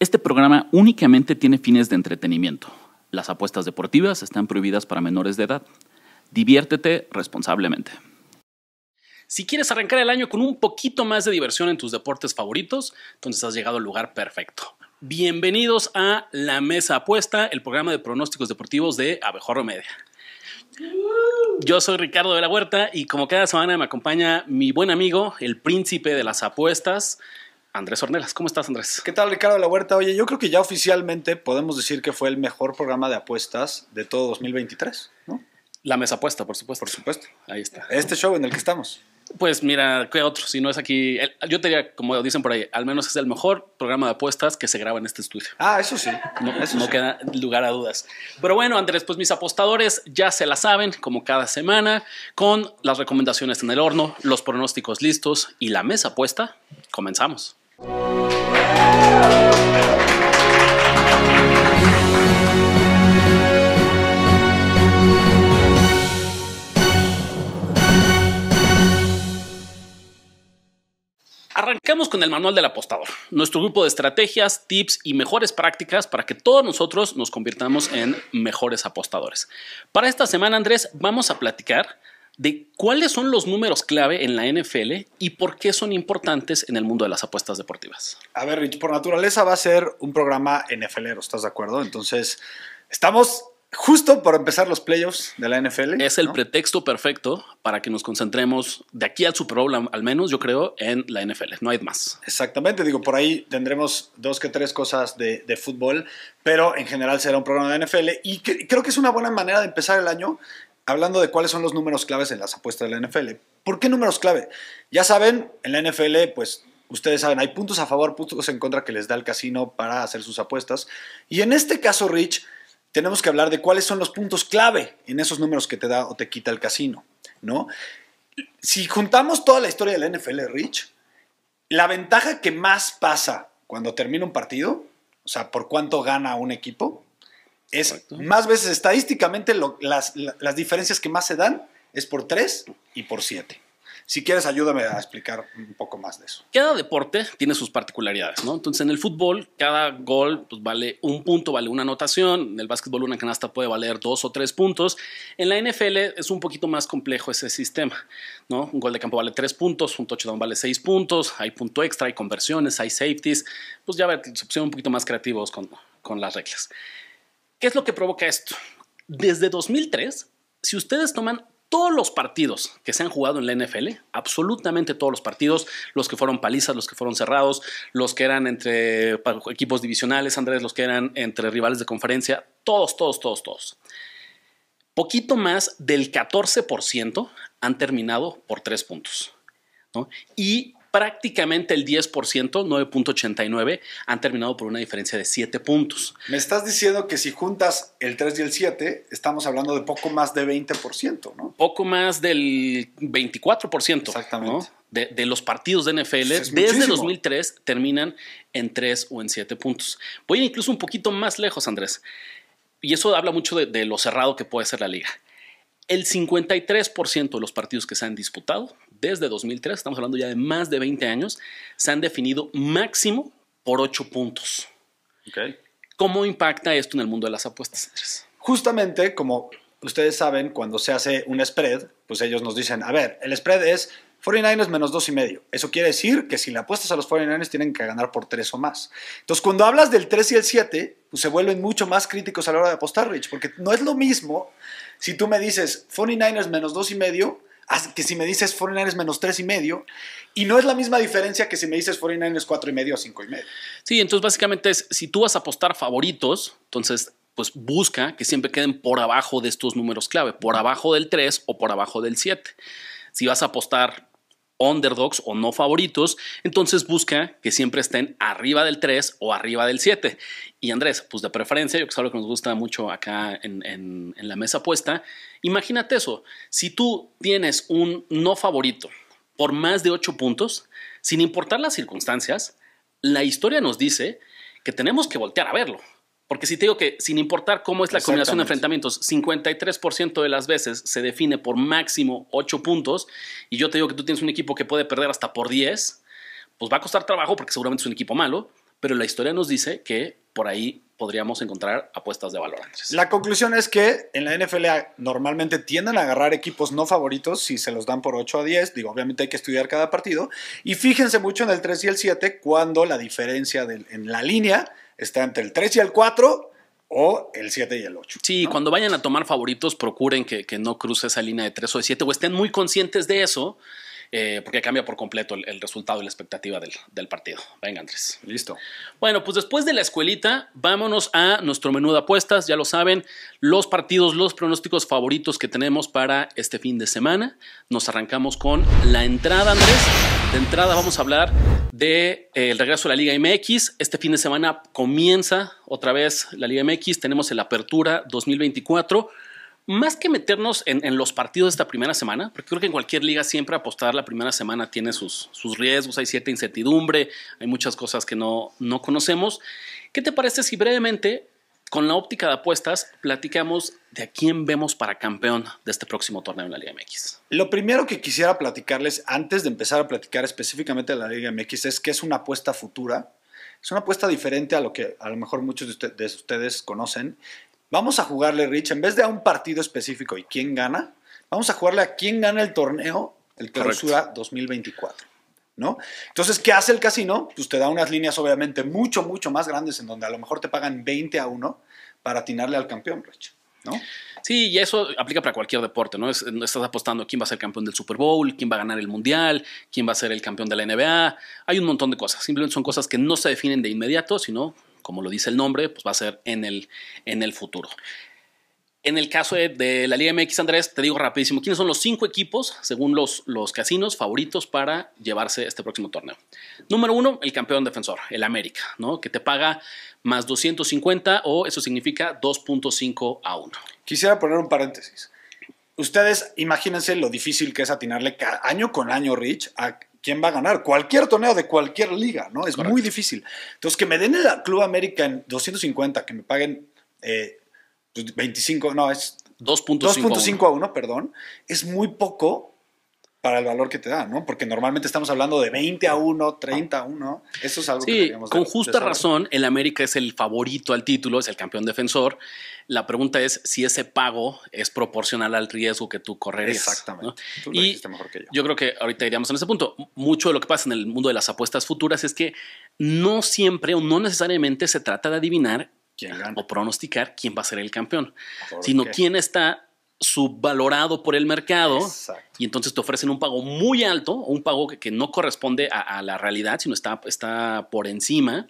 Este programa únicamente tiene fines de entretenimiento. Las apuestas deportivas están prohibidas para menores de edad. Diviértete responsablemente. Si quieres arrancar el año con un poquito más de diversión en tus deportes favoritos, entonces has llegado al lugar perfecto. Bienvenidos a La Mesa Apuesta, el programa de pronósticos deportivos de Abejorro Media. Yo soy Ricardo de la Huerta y como cada semana me acompaña mi buen amigo, el príncipe de las apuestas, Andrés Ornelas. ¿Cómo estás, Andrés? ¿Qué tal, Ricardo de la Huerta? Oye, yo creo que ya oficialmente podemos decir que fue el mejor programa de apuestas de todo 2023, ¿no? La mesa apuesta, por supuesto. Por supuesto. Ahí está. Este show en el que estamos. Pues mira, ¿qué otro? Si no es aquí, yo te diría, como dicen por ahí, al menos es el mejor programa de apuestas que se graba en este estudio. Ah, eso sí. No, queda lugar a dudas. Pero bueno, Andrés, pues mis apostadores ya se la saben, como cada semana, con las recomendaciones en el horno, los pronósticos listos y la mesa apuesta. Comenzamos. Arrancamos con el manual del apostador, nuestro grupo de estrategias, tips y mejores prácticas para que todos nosotros nos convirtamos en mejores apostadores. Para esta semana, Andrés, vamos a platicar de cuáles son los números clave en la NFL y por qué son importantes en el mundo de las apuestas deportivas. A ver, Rich, por naturaleza va a ser un programa NFLero, ¿estás de acuerdo? Entonces, estamos justo por empezar los playoffs de la NFL. Es el pretexto perfecto para que nos concentremos de aquí al Super Bowl, al menos yo creo, en la NFL. No hay más. Exactamente, digo, por ahí tendremos dos que tres cosas de, fútbol, pero en general será un programa de NFL y creo que es una buena manera de empezar el año hablando de cuáles son los números claves en las apuestas de la NFL. ¿Por qué números clave? Ya saben, en la NFL, pues ustedes saben, hay puntos a favor, puntos en contra que les da el casino para hacer sus apuestas. Y en este caso, Rich, tenemos que hablar de cuáles son los puntos clave en esos números que te da o te quita el casino, ¿no? Si juntamos toda la historia de la NFL, Rich, la ventaja que más pasa cuando termina un partido, o sea, por cuánto gana un equipo, es más veces estadísticamente las, diferencias que más se dan es por 3 y por 7. Si quieres, ayúdame a explicar un poco más de eso. Cada deporte tiene sus particularidades, ¿no? Entonces, en el fútbol, cada gol pues, vale un punto, vale una anotación. En el básquetbol, una canasta puede valer dos o tres puntos. En la NFL es un poquito más complejo ese sistema, Un gol de campo vale tres puntos, un touchdown vale seis puntos, hay punto extra, hay conversiones, hay safeties. Pues ya ver, se un poquito más creativos con las reglas. ¿Qué es lo que provoca esto? Desde 2003, si ustedes toman todos los partidos que se han jugado en la NFL, absolutamente todos los partidos, los que fueron palizas, los que fueron cerrados, los que eran entre equipos divisionales, Andrés, los que eran entre rivales de conferencia, todos, todos, todos, todos. Poquito más del 14% han terminado por tres puntos. ¿no? Y prácticamente el 10%, 9.89, han terminado por una diferencia de 7 puntos. Me estás diciendo que si juntas el 3 y el 7, estamos hablando de poco más de 20%, ¿no? Poco más del 24%. Exactamente. De, los partidos de NFL desde 2003 terminan en 3 o en 7 puntos. Voy incluso un poquito más lejos, Andrés. Y eso habla mucho de lo cerrado que puede ser la liga el 53% de los partidos que se han disputado desde 2003, estamos hablando ya de más de 20 años, se han definido máximo por 8 puntos. ¿Cómo impacta esto en el mundo de las apuestas? Justamente, como ustedes saben, cuando se hace un spread, pues ellos nos dicen, a ver, el spread es 49ers menos dos y medio. Eso quiere decir que si le apuestas a los 49 tienen que ganar por tres o más. Entonces, cuando hablas del 3 y el 7, pues se vuelven mucho más críticos a la hora de apostar, Rich, porque no es lo mismo si tú me dices 49ers menos 2 y medio que si me dices 49ers menos 3 y medio y no es la misma diferencia que si me dices 49ers 4 y medio a 5 y medio. Sí, entonces básicamente es si tú vas a apostar favoritos, entonces pues busca que siempre queden por abajo de estos números clave, por abajo del 3 o por abajo del 7. Si vas a apostar underdogs o no favoritos, entonces busca que siempre estén arriba del 3 o arriba del 7. Y Andrés, pues de preferencia, yo que es que nos gusta mucho acá en, en la mesa puesta, imagínate eso, si tú tienes un no favorito por más de 8 puntos, sin importar las circunstancias, la historia nos dice que tenemos que voltear a verlo. Porque si te digo que sin importar cómo es la combinación de enfrentamientos, 53% de las veces se define por máximo 8 puntos y yo te digo que tú tienes un equipo que puede perder hasta por 10, pues va a costar trabajo porque seguramente es un equipo malo, pero la historia nos dice que por ahí podríamos encontrar apuestas de valor, La conclusión es que en la NFL normalmente tienden a agarrar equipos no favoritos si se los dan por 8 a 10. Digo, obviamente hay que estudiar cada partido. Y fíjense mucho en el 3 y el 7 cuando la diferencia en la línea está entre el 3 y el 4 o el 7 y el 8. Sí, cuando vayan a tomar favoritos, procuren que, no cruce esa línea de 3 o de 7 o estén muy conscientes de eso. Eh, porque cambia por completo el, resultado y la expectativa del, del partido. Venga, Andrés. Listo. Bueno, pues después de la escuelita, vámonos a nuestro menú de apuestas. Ya lo saben, los partidos, los pronósticos favoritos que tenemos para este fin de semana. Nos arrancamos con la entrada, Andrés. De entrada vamos a hablar de eh, el regreso a la Liga MX. Este fin de semana comienza otra vez la Liga MX. Tenemos el Apertura 2024. Más que meternos en, los partidos de esta primera semana, porque creo que en cualquier liga siempre apostar la primera semana tiene sus, riesgos, hay cierta incertidumbre, hay muchas cosas que no, no conocemos. ¿Qué te parece si brevemente con la óptica de apuestas, platicamos de a quién vemos para campeón de este próximo torneo en la Liga MX. Lo primero que quisiera platicarles antes de empezar a platicar específicamente de la Liga MX es que es una apuesta futura. Es una apuesta diferente a lo que a lo mejor muchos de, ustedes conocen. Vamos a jugarle, Rich, en vez de a un partido específico y quién gana, vamos a jugarle a quién gana el torneo, el clausura 2024. ¿no? Entonces, ¿qué hace el casino? Pues te da unas líneas obviamente mucho, mucho más grandes en donde a lo mejor te pagan 20 a 1 para atinarle al campeón, ¿No? Sí, y eso aplica para cualquier deporte, ¿no? estás apostando quién va a ser campeón del Super Bowl, quién va a ganar el Mundial, quién va a ser el campeón de la NBA. Hay un montón de cosas. Simplemente son cosas que no se definen de inmediato, sino, como lo dice el nombre, pues va a ser en el, en el futuro. En el caso de, la Liga MX, Andrés, te digo rapidísimo, ¿quiénes son los cinco equipos, según los, casinos, favoritos para llevarse este próximo torneo? Número uno, el campeón defensor, el América, ¿no? que te paga más 250 o eso significa 2.5 a 1. Quisiera poner un paréntesis. Ustedes imagínense lo difícil que es atinarle año con año, Rich, a quién va a ganar. Cualquier torneo de cualquier liga, ¿no? Es muy difícil. Entonces, que me den el Club América en 250, que me paguen... Eh, 25, pues, no, es 2.5 a 1, perdón, es muy poco para el valor que te da, ¿no? Porque normalmente estamos hablando de 20 a 1, 30 a 1. Eso es algo con justa razón, el América es el favorito al título, es el campeón defensor. La pregunta es si ese pago es proporcional al riesgo que tú correrías. Exactamente. y yo. yo creo que ahorita iríamos en ese punto. Mucho de lo que pasa en el mundo de las apuestas futuras es que no siempre o no necesariamente se trata de adivinar o pronosticar quién va a ser el campeón, sino quién está subvalorado por el mercado y entonces te ofrecen un pago muy alto un pago que, no corresponde a, la realidad, sino está, está por encima.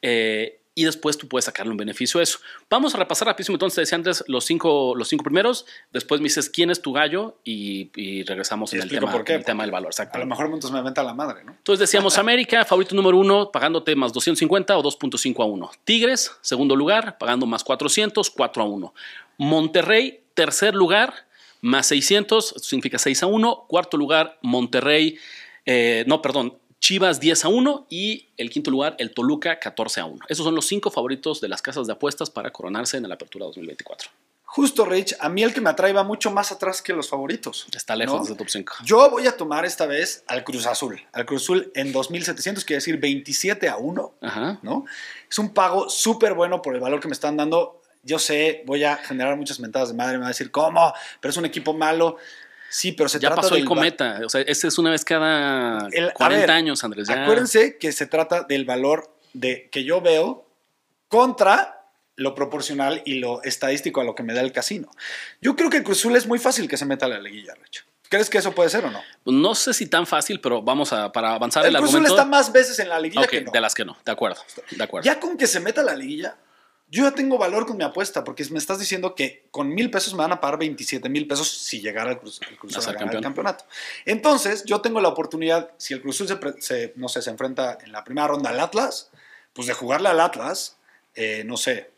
Eh, y después tú puedes sacarle un beneficio a eso. Vamos a repasar rapidísimo entonces, decía antes, los cinco, los cinco primeros, después me dices quién es tu gallo y, regresamos en, el tema, el del valor. Exacto. A lo mejor me venta la madre, ¿no? Entonces decíamos América, favorito número uno, pagándote más 250 o 2.5 a 1. Tigres, segundo lugar, pagando más 400, 4 a 1. Monterrey, tercer lugar, más 600, significa 6 a 1. Cuarto lugar, Monterrey, eh, no, perdón, Chivas 10 a 1 y el quinto lugar, el Toluca 14 a 1. Esos son los cinco favoritos de las casas de apuestas para coronarse en la apertura 2024. Justo, Rich, a mí el que me atrae va mucho más atrás que los favoritos. Está lejos de top 5. Yo voy a tomar esta vez al Cruz Azul. Al Cruz Azul en 2.700, quiere decir 27 a 1. ¿no? Es un pago súper bueno por el valor que me están dando. Yo sé, voy a generar muchas mentadas de madre, me va a decir, ¿cómo? Pero es un equipo malo. Sí, pero se ya pasó del cometa. O es una vez cada 40 años, Andrés. Acuérdense que se trata del valor de que yo veo contra lo proporcional y lo estadístico a lo que me da el casino. Yo creo que el Cruzul es muy fácil que se meta a la liguilla, Recho. ¿Crees que eso puede ser o no? Pues no sé si tan fácil, pero vamos a para avanzar el, la argumento. El Cruzul está más veces en la liguilla que De las que no, de acuerdo, de acuerdo. Ya con que se meta a la liguilla, yo ya tengo valor con mi apuesta, porque me estás diciendo que con mil pesos me van a pagar 27 mil pesos si llegara el, cruz, a, ganar el campeonato. Entonces, yo tengo la oportunidad, si el Cruz se, se, no sé, se enfrenta en la primera ronda al Atlas, pues de jugarle al Atlas, eh, no sé,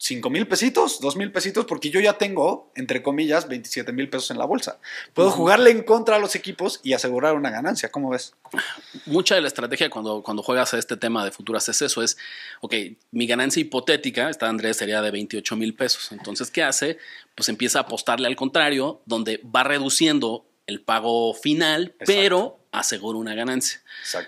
5 mil pesitos, 2 mil pesitos, porque yo ya tengo, entre comillas, 27 mil pesos en la bolsa. Puedo mm. jugarle en contra a los equipos y asegurar una ganancia, ¿cómo ves? Mucha de la estrategia cuando, cuando juegas a este tema de futuras es eso, es, ok, mi ganancia hipotética, está Andrés sería de 28 mil pesos, entonces, ¿qué hace? Pues empieza a apostarle al contrario, donde va reduciendo el pago final, pero aseguro una ganancia.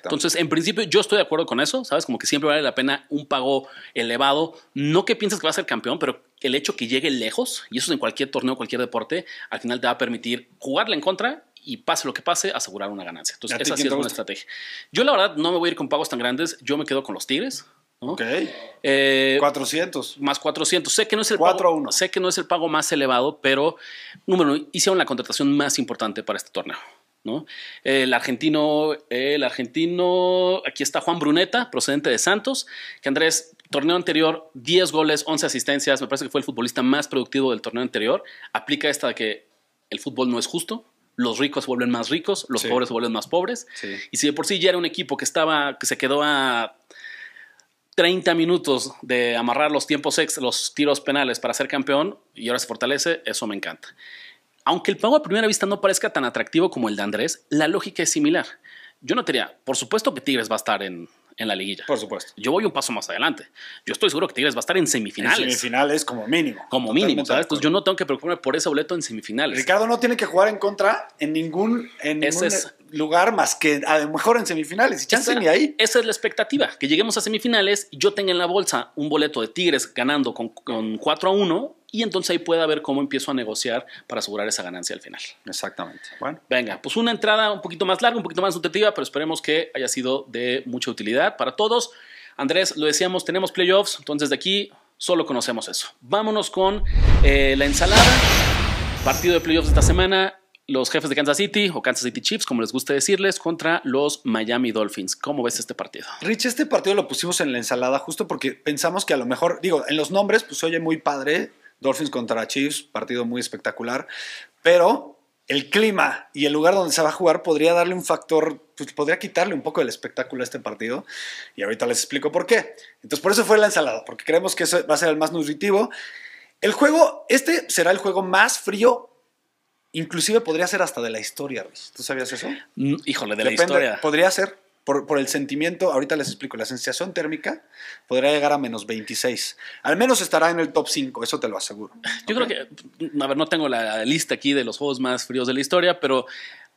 Entonces, en principio, yo estoy de acuerdo con eso, ¿sabes? Como que siempre vale la pena un pago elevado. No que pienses que va a ser campeón, pero el hecho que llegue lejos, y eso es en cualquier torneo, cualquier deporte, al final te va a permitir jugarle en contra y pase lo que pase, asegurar una ganancia. Entonces, esa sí es una estrategia. Yo, la verdad, no me voy a ir con pagos tan grandes. Yo me quedo con los Tigres. Ok. 400. Eh, más 400. Sé que, no es el 4 a 1. sé que no es el pago más elevado, pero número hicieron la contratación más importante para este torneo. ¿no? El argentino, el argentino, aquí está Juan Bruneta, procedente de Santos, que Andrés, torneo anterior, 10 goles, 11 asistencias, me parece que fue el futbolista más productivo del torneo anterior. Aplica esta de que el fútbol no es justo, los ricos vuelven más ricos, los pobres se vuelven más pobres. Y si de por sí ya era un equipo que estaba, que se quedó a 30 minutos de amarrar los tiempos ex, los tiros penales para ser campeón y ahora se fortalece, eso me encanta. Aunque el pago a primera vista no parezca tan atractivo como el de Andrés, la lógica es similar. Yo no notaría, por supuesto que Tigres va a estar en, la liguilla. Por supuesto. Yo voy un paso más adelante. Yo estoy seguro que Tigres va a estar en semifinales. En semifinales como mínimo. Como mínimo, ¿sabes? Entonces yo no tengo que preocuparme por ese boleto en semifinales. Ricardo no tiene que jugar en contra en ningún... En ningún lugar más que a lo mejor en semifinales. Y chance y ahí. Esa es la expectativa, que lleguemos a semifinales yo tenga en la bolsa un boleto de Tigres ganando con, con 4 a 1 y entonces ahí pueda ver cómo empiezo a negociar para asegurar esa ganancia al final. Exactamente. Bueno. Venga, pues una entrada un poquito más larga, un poquito más nutritiva, pero esperemos que haya sido de mucha utilidad para todos. Andrés, lo decíamos, tenemos playoffs, entonces de aquí solo conocemos eso. Vámonos con eh, la ensalada. Partido de playoffs esta semana, los jefes de Kansas City o Kansas City Chiefs, como les guste decirles, contra los Miami Dolphins. ¿Cómo ves este partido? Rich, este partido lo pusimos en la ensalada justo porque pensamos que a lo mejor, digo, en los nombres, pues oye muy padre, Dolphins contra Chiefs, partido muy espectacular, pero el clima y el lugar donde se va a jugar podría darle un factor, pues, podría quitarle un poco del espectáculo a este partido. Y ahorita les explico por qué. Entonces, por eso fue la ensalada, porque creemos que eso va a ser el más nutritivo. El juego, este será el juego más frío Inclusive podría ser hasta de la historia, ¿Tú sabías eso? Mm, híjole, de la historia. Podría ser, por, el sentimiento, ahorita les explico, la sensación térmica podría llegar a menos 26. Al menos estará en el top 5, eso te lo aseguro. Yo creo que, a ver, no tengo la lista aquí de los juegos más fríos de la historia, pero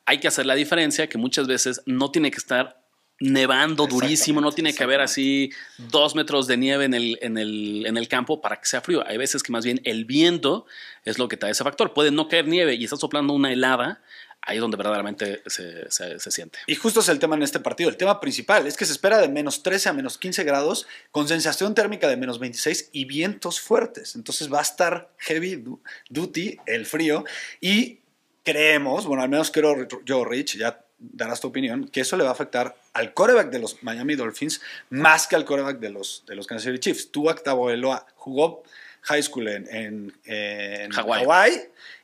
hay que hacer la diferencia que muchas veces no tiene que estar nevando durísimo, no tiene que haber así dos metros de nieve en el, en, el, campo para que sea frío. Hay veces que más bien el viento es lo que trae ese factor. Puede no caer nieve y está soplando una helada, ahí es donde verdaderamente se, se, siente. Y justo es el tema en este partido. El tema principal es que se espera de menos 13 a menos 15 grados, con sensación térmica de menos 26 y vientos fuertes. Entonces va a estar heavy duty el frío y creemos, bueno, al menos creo yo, Rich, ya darás tu opinión, que eso le va a afectar al coreback de los Miami Dolphins más que al coreback de los, de los Kansas City Chiefs. tu Eloa, jugó high school en, Hawaii Hawái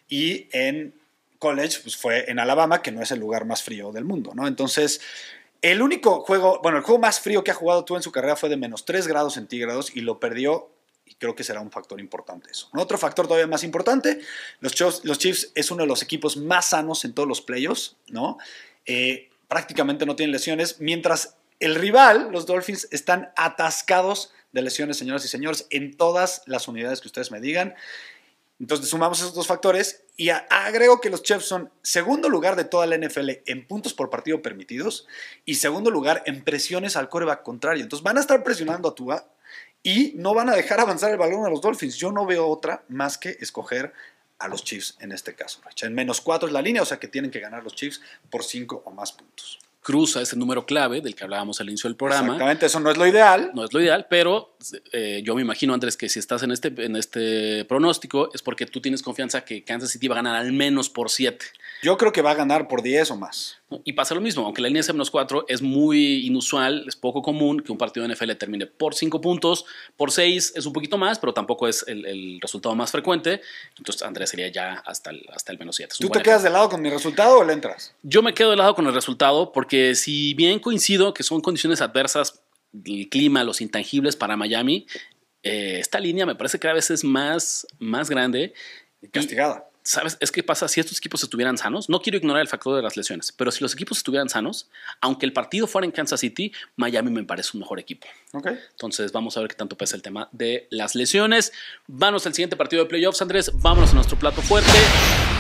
y en college pues, fue en Alabama, que no es el lugar más frío del mundo, ¿no? Entonces, el único juego, bueno, el juego más frío que ha jugado tú en su carrera fue de menos 3 grados centígrados y lo perdió y creo que será un factor importante eso. Otro factor todavía más importante, los los Chiefs es uno de los equipos más sanos en todos los playoffs, ¿no? Eh, prácticamente no tienen lesiones, mientras el rival, los Dolphins, están atascados de lesiones, señoras y señores, en todas las unidades que ustedes me digan. Entonces sumamos esos dos factores y agrego que los Chiefs son segundo lugar de toda la NFL en puntos por partido permitidos y segundo lugar en presiones al coreback contrario. Entonces van a estar presionando a Tua y no van a dejar avanzar el balón a los Dolphins. Yo no veo otra más que escoger a los Chiefs en este caso, En menos 4 es la línea, o sea que tienen que ganar los Chiefs por 5 o más puntos. Cruza ese número clave del que hablábamos al inicio del programa. Exactamente, eso no es lo ideal. No es lo ideal, pero eh, yo me imagino, Andrés, que si estás en este, en este pronóstico es porque tú tienes confianza que Kansas City va a ganar al menos por 7. Yo creo que va a ganar por 10 o más. Y pasa lo mismo, aunque la línea C menos 4, es muy inusual, es poco común que un partido de NFL termine por 5 puntos, por 6 es un poquito más, pero tampoco es el, resultado más frecuente. Entonces Andrés sería ya hasta el, hasta el menos 7. ¿Tú te quedas de lado con mi resultado o le entras? Yo me quedo de lado con el resultado porque si bien coincido que son condiciones adversas, el clima, los intangibles para Miami, eh, esta línea me parece que a veces es más, más grande. Y castigada. ¿sabes? Es que pasa, si estos equipos estuvieran sanos, no quiero ignorar el factor de las lesiones, pero si los equipos estuvieran sanos, aunque el partido fuera en Kansas City, Miami me parece un mejor equipo. Entonces vamos a ver qué tanto pesa el tema de las lesiones. Vamos al siguiente partido de playoffs, Andrés. Vámonos a nuestro plato fuerte.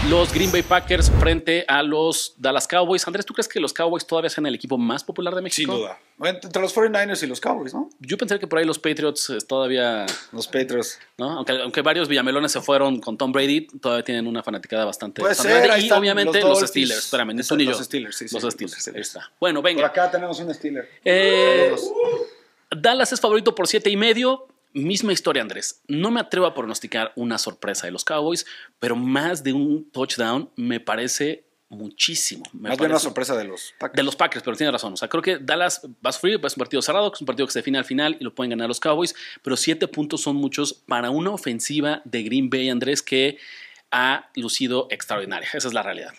Los Green Bay Packers frente a los Dallas Cowboys. Andrés, ¿tú crees que los Cowboys todavía sean el equipo más popular de México? Sin duda. Entre los 49ers y los Cowboys, ¿no? Yo pensé que por ahí los Patriots eh, todavía. Los Patriots. ¿no? Aunque, varios villamelones se fueron con Tom Brady, todavía tienen una fanaticada bastante. y obviamente los, Steelers. Espérame, ni tú ni yo. Los Steelers, sí. Los Steelers. Los Está. Bueno, venga. Por acá tenemos un Steeler. Eh, Dallas es favorito por siete y medio. Misma historia, Andrés. No me atrevo a pronosticar una sorpresa de los Cowboys, pero más de un touchdown me parece muchísimo. Más bien una sorpresa de los Packers. De los Packers, pero tiene razón. O sea, creo que Dallas va a es un partido cerrado, es un partido que se define al final y lo pueden ganar los Cowboys, pero siete puntos son muchos para una ofensiva de Green Bay, Andrés, que ha lucido extraordinaria. Esa es la realidad.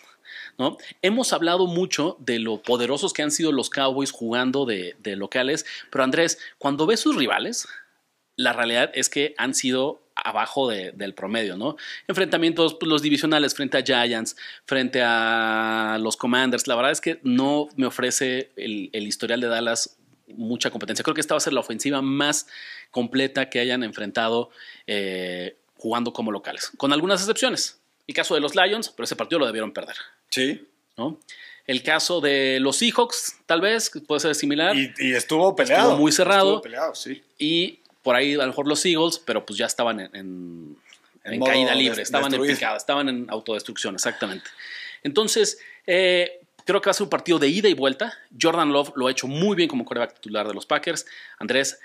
¿No? Hemos hablado mucho de lo poderosos que han sido los Cowboys jugando de, locales, pero Andrés, cuando ves sus rivales, la realidad es que han sido abajo del promedio, ¿no? Enfrentamientos, pues, los divisionales frente a Giants, frente a los Commanders. La verdad es que no me ofrece el, historial de Dallas mucha competencia. Creo que esta va a ser la ofensiva más completa que hayan enfrentado eh, jugando como locales, con algunas excepciones. El caso de los Lions, pero ese partido lo debieron perder. Sí. ¿No? El caso de los Seahawks, tal vez, puede ser similar. Y, estuvo peleado. muy cerrado. Estuvo peleado, sí. Y por ahí a lo mejor los Eagles, pero pues ya estaban en, caída libre, estaban en picada, estaban en autodestrucción, exactamente. Entonces, eh, creo que va a ser un partido de ida y vuelta. Jordan Love lo ha hecho muy bien como coreback titular de los Packers. Andrés,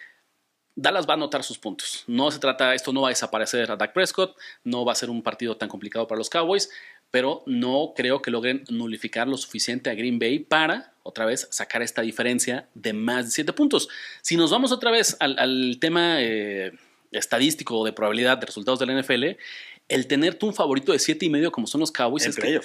Dallas va a anotar sus puntos. No se trata, esto no va a desaparecer a Dak Prescott, no va a ser un partido tan complicado para los Cowboys, pero no creo que logren nulificar lo suficiente a Green Bay para, otra vez, sacar esta diferencia de más de 7 puntos. Si nos vamos otra vez al, tema eh, estadístico de probabilidad de resultados de la NFL, el tener tú un favorito de 7 y medio como son los Cowboys es que,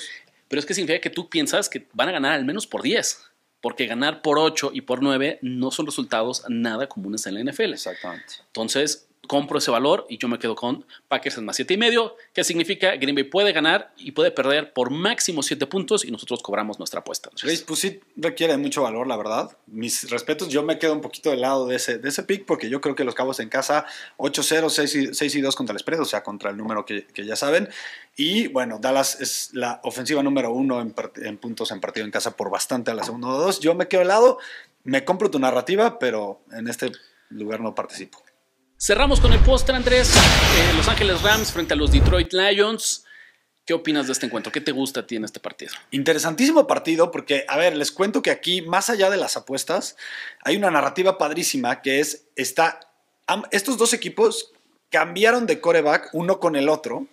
Pero es que significa que tú piensas que van a ganar al menos por 10 porque ganar por 8 y por 9 no son resultados nada comunes en la NFL. Exactamente. Entonces, compro ese valor y yo me quedo con Packers en más y medio. que significa Green Bay puede ganar y puede perder por máximo 7 puntos y nosotros cobramos nuestra apuesta. pues sí requiere mucho valor, la verdad. Mis respetos, yo me quedo un poquito del lado de ese, de ese pick porque yo creo que los Cabos en casa 8-0, 6 y, 2 contra el spread, o sea, contra el número que, ya saben. Y bueno, Dallas es la ofensiva número uno en, puntos en partido en casa por bastante a la segunda o dos. Yo me quedo al lado, me compro tu narrativa, pero en este lugar no participo. Cerramos con el postre, Andrés. Eh, los Ángeles Rams frente a los Detroit Lions. ¿Qué opinas de este encuentro? ¿Qué te gusta a ti en este partido? Interesantísimo partido porque, a ver, les cuento que aquí, más allá de las apuestas, hay una narrativa padrísima que es, estos dos equipos cambiaron de coreback uno con el otro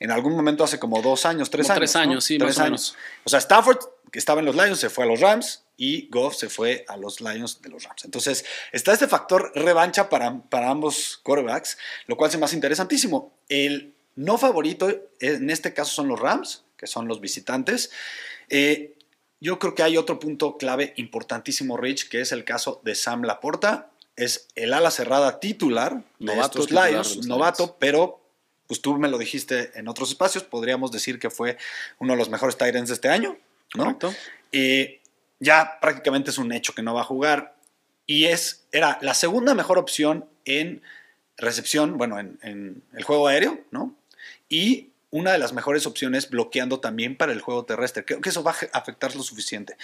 en algún momento hace como dos años, tres años. Tres años, sí, tres más años. O, menos. o sea, Stafford, que estaba en los Lions, se fue a los Rams, y Goff se fue a los Lions de los Rams. Entonces, está este factor revancha para, para ambos quarterbacks, lo cual es más interesantísimo. El no favorito en este caso son los Rams, que son los visitantes. Eh, yo creo que hay otro punto clave importantísimo, Rich, que es el caso de Sam Laporta. Es el ala cerrada titular de novato Lions, novato, pero pues tú me lo dijiste en otros espacios, podríamos decir que fue uno de los mejores Tyrants de este año, ¿no? Correcto. Eh, ya prácticamente es un hecho que no va a jugar. Y es, era la segunda mejor opción en recepción, bueno, en, en el juego aéreo, ¿no? Y una de las mejores opciones bloqueando también para el juego terrestre. Creo que eso va a afectar lo suficiente.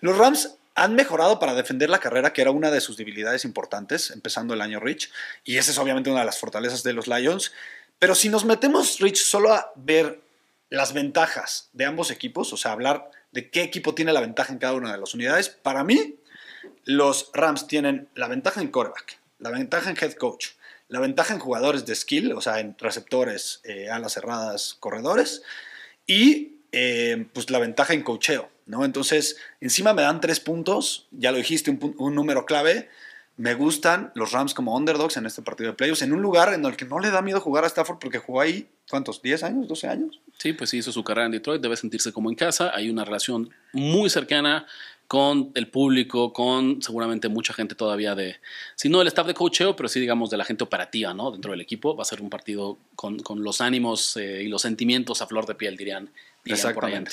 Los Rams han mejorado para defender la carrera, que era una de sus debilidades importantes, empezando el año Rich, y esa es obviamente una de las fortalezas de los Lions. Pero si nos metemos, Rich, solo a ver las ventajas de ambos equipos, o sea, hablar de qué equipo tiene la ventaja en cada una de las unidades. Para mí, los Rams tienen la ventaja en coreback, la ventaja en head coach, la ventaja en jugadores de skill, o sea, en receptores, eh, alas cerradas, corredores, y eh, pues la ventaja en cocheo, ¿no? Entonces, encima me dan tres puntos, ya lo dijiste, un, número clave. Me gustan los Rams como underdogs en este partido de playoffs, en un lugar en el que no le da miedo jugar a Stafford porque jugó ahí ¿cuántos? ¿10 años? ¿12 años? Sí, pues sí, hizo su carrera en Detroit, debe sentirse como en casa, hay una relación muy cercana con el público, con seguramente mucha gente todavía de, si no el staff de cocheo pero sí digamos de la gente operativa, ¿no? Dentro del equipo va a ser un partido con, los ánimos eh, y los sentimientos a flor de piel, dirían. Exactamente.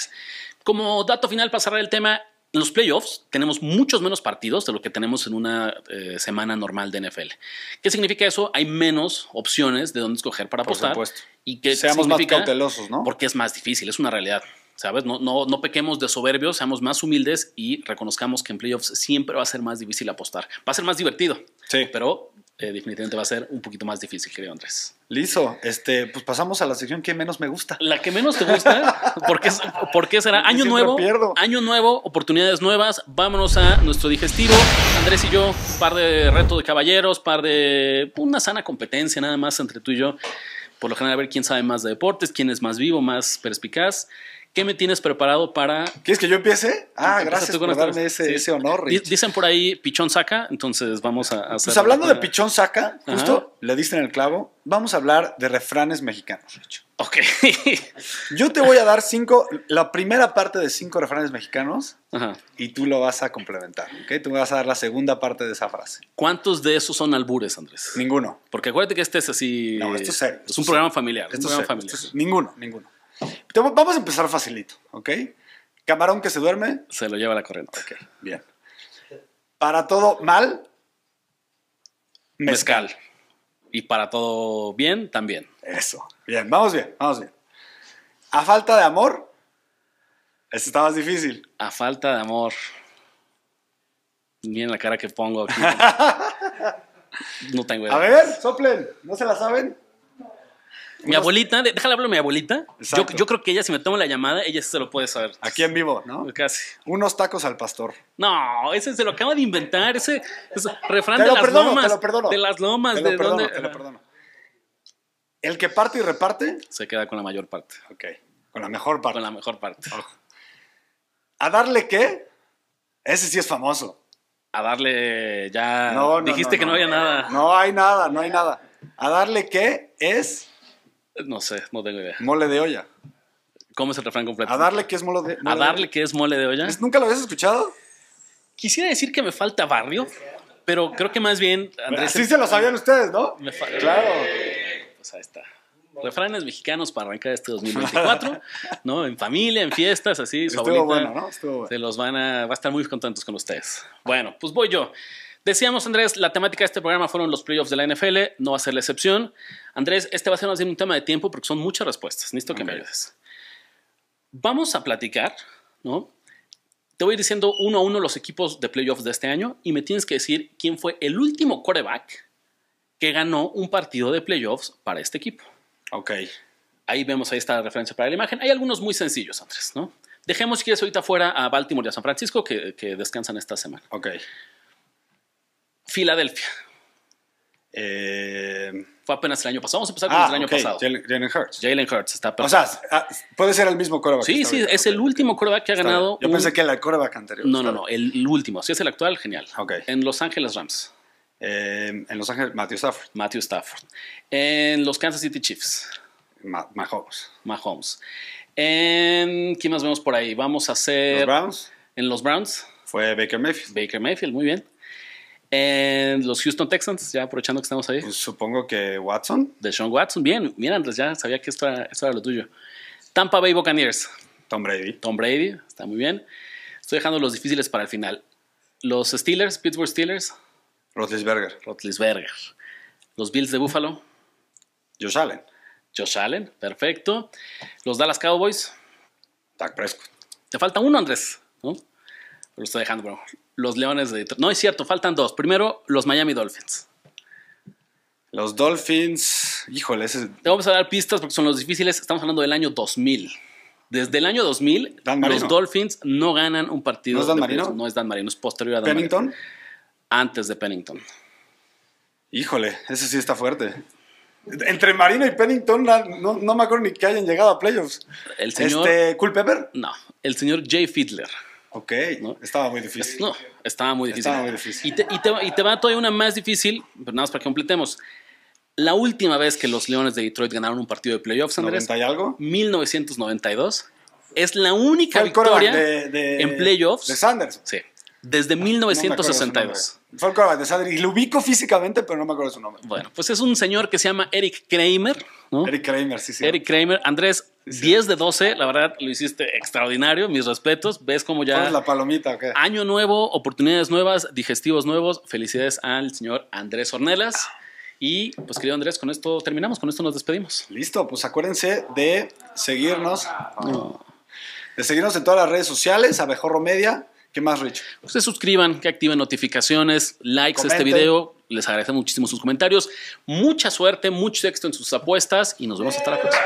Como dato final para cerrar el tema, en los playoffs tenemos muchos menos partidos de lo que tenemos en una eh, semana normal de NFL. ¿Qué significa eso? Hay menos opciones de dónde escoger para apostar. Por supuesto. Y que seamos más cautelosos, ¿no? Porque es más difícil, es una realidad. ¿Sabes? No, no, no pequemos de soberbios, seamos más humildes y reconozcamos que en playoffs siempre va a ser más difícil apostar. Va a ser más divertido. Sí. Pero eh, definitivamente va a ser un poquito más difícil, creo Andrés. Listo, este, pues pasamos a la sección que menos me gusta. La que menos te gusta, porque, porque será año nuevo, año nuevo, oportunidades nuevas, vámonos a nuestro digestivo. Andrés y yo, par de retos de caballeros, par de una sana competencia nada más entre tú y yo. Por lo general, a ver quién sabe más de deportes, quién es más vivo, más perspicaz. ¿Qué me tienes preparado para. ¿Quieres que yo empiece? Ah, gracias por darme ese, honor. Dicen por ahí pichón saca, entonces vamos a Pues hablando de pichón saca, justo le diste en el clavo, vamos a hablar de refranes mexicanos, hecho. Ok. yo te voy a dar cinco, la primera parte de cinco refranes mexicanos y tú lo vas a complementar, ¿ok? Tú me vas a dar la segunda parte de esa frase. ¿Cuántos de esos son albures, Andrés? Ninguno. Porque acuérdate que este es así. No, esto es serio. Es un programa familiar. familiar. ninguno, ninguno vamos a empezar facilito, ¿ok? Camarón que se duerme. Se lo lleva la corriente. Ok, bien. Para todo mal. Mezcal. Y para todo bien, también. Eso. Bien, vamos bien, vamos bien. A falta de amor. Este está más difícil. A falta de amor. Miren la cara que pongo aquí. no tengo idea. A ver, soplen. ¿No se la saben? Mi abuelita, déjala hablar a mi abuelita. Yo, creo que ella, si me toma la llamada, ella se lo puede saber. Aquí en vivo, ¿no? Casi. Unos tacos al pastor. No, ese se lo acaba de inventar, ese, refrán de, las lomas, de las lomas. Te lo perdono, te lo perdono. El que parte y reparte. Se queda con la mayor parte. Ok. Con la mejor parte. Con la mejor parte. ¿A darle qué? Ese sí es famoso. A darle ya. No, no dijiste que no había nada. No hay nada, no hay nada. ¿A darle qué? Es no sé, no tengo idea. Mole de olla. ¿Cómo es el refrán completo? A darle que es mole de, a darle que es mole de olla. ¿Nunca lo habías escuchado? Quisiera decir que me falta barrio, pero creo que más bien Sí se lo sabían ustedes, ¿no? Claro. Pues ahí está. Refranes mexicanos para arrancar este 2024, ¿no? En familia, en fiestas, así. Estuvo ¿no? Estuvo Se los van a, va a estar muy contentos con ustedes. Bueno, pues voy yo. Decíamos, Andrés, la temática de este programa fueron los playoffs de la NFL, no va a ser la excepción. Andrés, este va a ser más un tema de tiempo porque son muchas respuestas. Listo que me ayudes. Vamos a platicar, ¿no? Te voy diciendo uno a uno los equipos de playoffs de este año y me tienes que decir quién fue el último quarterback que ganó un partido de playoffs para este equipo. Ok. Ahí vemos, ahí está la referencia para la imagen. Hay algunos muy sencillos, Andrés, ¿no? Dejemos, si quieres, ahorita fuera a Baltimore y a San Francisco que, que descansan esta semana. Ok. Filadelfia. Eh, fue apenas el año pasado. Vamos a empezar con ah, el año pasado. Jalen Hurts. Jalen Hurts está O sea, ah, puede ser el mismo coreback. Sí, sí, es el último coreback que ha ganado. Yo pensé que era el coreback anterior. No, no, no, el, último. Si es el actual, genial. En Los Ángeles Rams. Eh, en Los Ángeles, Matthew Stafford. Matthew Stafford. En los Kansas City Chiefs. Mahomes. Mahomes. En, ¿Quién más vemos por ahí? Vamos a hacer. ¿Los Browns? En los Browns. Fue Baker Mayfield. Baker Mayfield, muy bien. En los Houston Texans, ya aprovechando que estamos ahí. Pues supongo que Watson. De Sean Watson, bien. Mira, Andrés, ya sabía que esto era, lo tuyo. Tampa Bay Buccaneers. Tom Brady. Tom Brady, está muy bien. Estoy dejando los difíciles para el final. Los Steelers, Pittsburgh Steelers. Rotlisberger. Berger. Los Bills de Buffalo. Josh Allen. Josh Allen, perfecto. Los Dallas Cowboys. Dak Prescott. Te falta uno, Andrés, ¿no? Lo estoy dejando, bro. Los Leones de No, es cierto, faltan dos. Primero, los Miami Dolphins. Los Dolphins, híjole, ese... Te vamos a dar pistas porque son los difíciles. Estamos hablando del año 2000. Desde el año 2000, los Dolphins no ganan un partido. ¿No es Dan Marino? No es Dan Marino, es posterior a Dan ¿Pennington? Antes de Pennington. Híjole, ese sí está fuerte. Entre Marino y Pennington, no, me acuerdo ni que hayan llegado a playoffs. El señor. Este, No, el señor Jay Fiedler. Ok, ¿no? estaba muy difícil. No, estaba muy difícil. Estaba muy difícil. Y te, y, a y va todavía una más difícil, pero nada más para que completemos. La última vez que los Leones de Detroit ganaron un partido de playoffs, Andrés. y algo? 1992. Es la única victoria en playoffs. De Sanders. Sí. Desde 1962. Ah, Fue el y lo ubico físicamente, pero no me acuerdo su nombre. Bueno, pues es un señor que se llama Eric Kramer. Eric Kramer, sí, sí. Eric Kramer. Andrés, 10 de 12, la verdad lo hiciste extraordinario, mis respetos. Ves cómo ya. la palomita, ¿ok? Año nuevo, oportunidades nuevas, digestivos nuevos. Felicidades al señor Andrés Ornelas. Y pues querido Andrés, con esto terminamos, con esto nos despedimos. Listo, pues acuérdense de seguirnos. De seguirnos en todas las redes sociales, Abejorro Media más, Rich? Ustedes se suscriban, que activen notificaciones, likes a este video. Les agradezco muchísimo sus comentarios. Mucha suerte, mucho éxito en sus apuestas y nos vemos hasta la próxima.